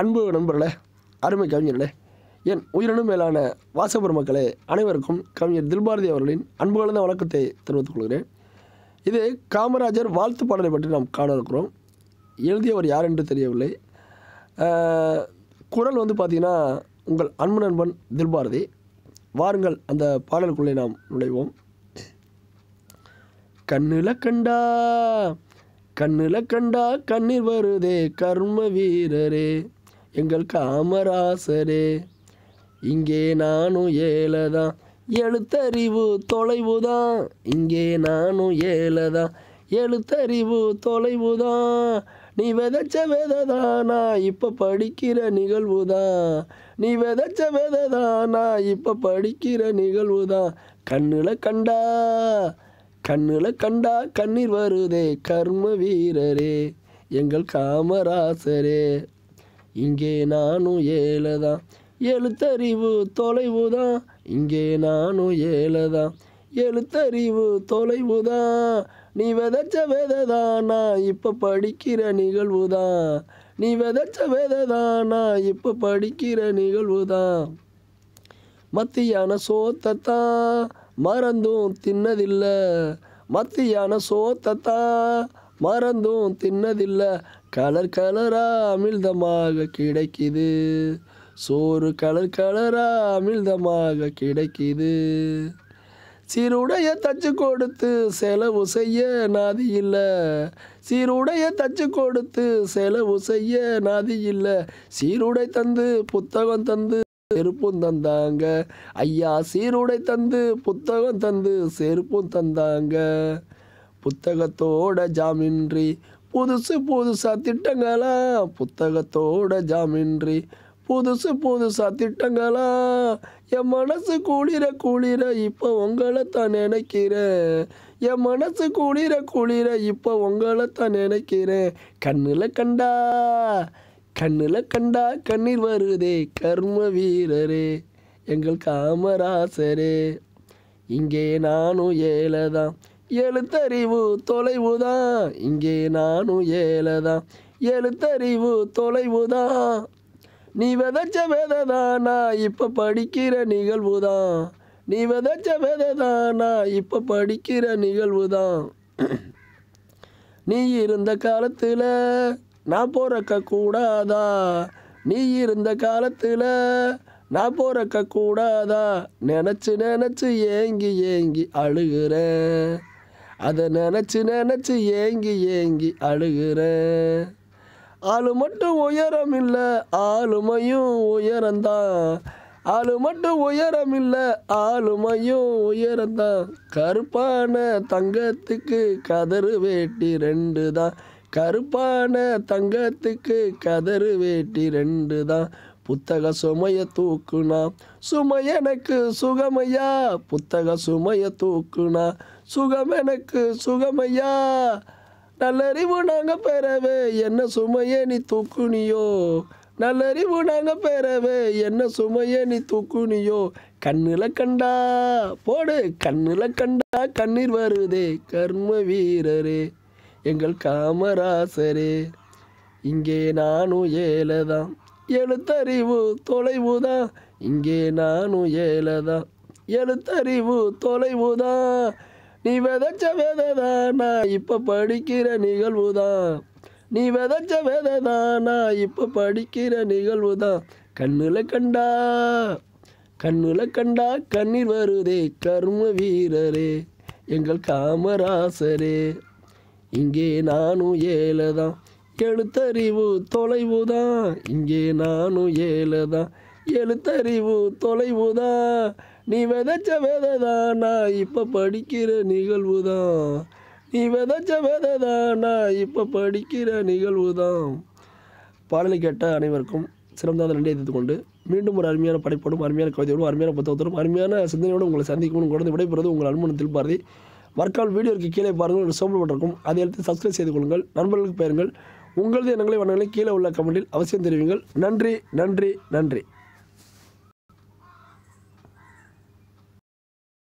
அன்பு நண்பர்களே அருமை கவிஞர்களே என் உயிரினும் மேலான வாசபுர மக்களே அனைவருக்கும் கவிஞர் தில்பாரதி அவர்களின் அன்பு கலந்த வணக்கத்தை தெரிவித்துக் கொள்கிறேன் இது காமராஜர் வாழ்த்து பாடலை பற்றி நாம் காண இருக்கிறோம் எழுதியவர் யார் என்று தெரியவில்லை குரல் வந்து பார்த்திங்கன்னா உங்கள் அன்பு நண்பன் தில்பாரதி வாருங்கள் அந்த பாடலுக்குள்ளே நாம் நுழைவோம் கண்ணில கண்டா கண்ணில கண்டா கண்ணீர் வருதே கர்ம வீரரே எங்கள் காமராசரே இங்கே நானும் ஏலதான் எழுத்தறிவு தொலைவுதான் இங்கே நானும் ஏலதான் எழுத்தறிவு தொலைவுதான் நீ விதைச்ச விததானா இப்போ படிக்கிற நிகழ்வுதான் நீ விதைச்ச விதைதானா இப்போ படிக்கிற நிகழ்வுதான் கண்ணில் கண்டா கண்ணில் கண்டா கண்ணீர் வருதே கர்ம வீரரே எங்கள் காமராசரே இங்கே நானும் ஏழதான் எழுத்தறிவு தான் இங்கே நானும் ஏழதான் எழுத்தறிவு தான் நீ விதைச்ச விதைதான் நான் இப்போ படிக்கிற தான் நீ விதைச்ச விதைதான் நான் இப்போ படிக்கிற தான் மத்தியான சோத்தத்தான் மறந்தும் தின்னதில்லை மத்தியான சோத்தத்தான் மறந்தும் தின்னதில்லை கலர் கலராக அமிழ்தமாக கிடைக்குது சோறு கலர் கலராக அமிழ்தமாக கிடைக்குது சீருடைய தச்சு கொடுத்து செலவு செய்ய நாதி இல்லை சீருடைய தச்சு கொடுத்து செலவு செய்ய நாதி இல்லை சீருடை தந்து புத்தகம் தந்து செருப்பும் தந்தாங்க ஐயா சீருடை தந்து புத்தகம் தந்து செருப்பும் தந்தாங்க புத்தகத்தோட ஜாமின்றி புதுசு புதுசாக திட்டங்களா புத்தகத்தோட ஜாமின்றி புதுசு புதுசாக திட்டங்களா என் மனசு குளிர குளிர இப்போ உங்களை தான் நினைக்கிறேன் என் மனசு குளிர குளிர இப்போ உங்களை தான் நினைக்கிறேன் கண்ணில் கண்டா கண்ணில் கண்டா கண்ணீர் வருதே கர்ம வீரரே எங்கள் காமராசரே இங்கே நானும் ஏழை தான் எழுத்தறிவு தொலைவுதான் இங்கே நானும் ஏலதான் எழுத்தறிவு தொலைவுதான் நீ விதைச்ச விதைதான் நான் இப்போ படிக்கிற நிகழ்வுதான் நீ விதைச்ச விதைதான் நான் இப்போ படிக்கிற நிகழ்வுதான் நீ இருந்த காலத்தில் நான் போறக்க கூடாதா நீ இருந்த காலத்தில் நான் போறக்க கூடாதா நினச்சி நினச்சி ஏங்கி ஏங்கி அழுகிறேன் அதை நினச்சி நினச்சி ஏங்கி ஏங்கி அழுகிறேன் ஆளு மட்டும் உயரம் இல்லை ஆளுமையும் உயரந்தான் ஆளு மட்டும் உயரம் இல்லை ஆளுமையும் உயரந்தான் கருப்பான தங்கத்துக்கு கதறு வேட்டி ரெண்டு தான் கருப்பான தங்கத்துக்கு கதறு வேட்டி ரெண்டு தான் புத்தக சுமைய தூக்குனா சுமை எனக்கு சுகமையா புத்தக சுமைய தூக்குனா சுகம் எனக்கு சுகமையா நல்லறிவு நாங்கள் பெறவே என்ன சுமையே நீ தூக்குனியோ நல்லறிவு நாங்கள் பெறவே என்ன சுமையே நீ தூக்குனியோ கண்ணில் கண்டா போடு கண்ணில் கண்டா கண்ணீர் வருதே கர்ம வீரரே எங்கள் காமராசரே இங்கே நானும் ஏலதான் எழுத்தறிவு தொலைவுதான் இங்கே நானும் ஏலதான் எழுத்தறிவு தொலைவுதான் நீ விதைச்ச விதை தானா இப்போ படிக்கிற நிகழ்வு தான் நீ விதைச்ச விதை தானா இப்போ படிக்கிற நிகழ்வு தான் கண்ணில் கண்டா கண்ணில் கண்டா கண்ணீர் வருதே கர்ம வீரரே எங்கள் காமராசரே இங்கே நானும் ஏழதான் எழுத்தறிவு தொலைவு தான் இங்கே நானும் ஏழதான் எழுத்தறிவு தொலைவு தான் நீ விதைச்ச வேதை தான் நான் இப்போ படிக்கிற நிகழ்வு தான் நீ விதைச்ச வேதை தான் நான் இப்போ படிக்கிற நிகழ்வு தான் பாடலை கேட்ட அனைவருக்கும் சிறந்த நன்றி எடுத்துக்கொண்டு மீண்டும் ஒரு அருமையான படைப்போடும் அருமையான கவிதையோடும் அருமையான புத்தகத்தோடும் அருமையான சிந்தனையோடு உங்களை சந்திக்கணும் குழந்தை விடைபெறுவது உங்கள் அனுமனத்தில் பாரதி மறுக்கால் வீடியோக்கு கீழே பாருங்கள் ஒரு சோம்பல் இருக்கும் அதை எடுத்து சப்ஸ்கிரைப் செய்து கொள்ளுங்கள் நண்பர்களுக்கு பெயருங்கள் உங்களது எண்ணங்களை வண்ணங்களை கீழே உள்ள கமெண்டில் அவசியம் தெரிவிங்கள் நன்றி நன்றி நன்றி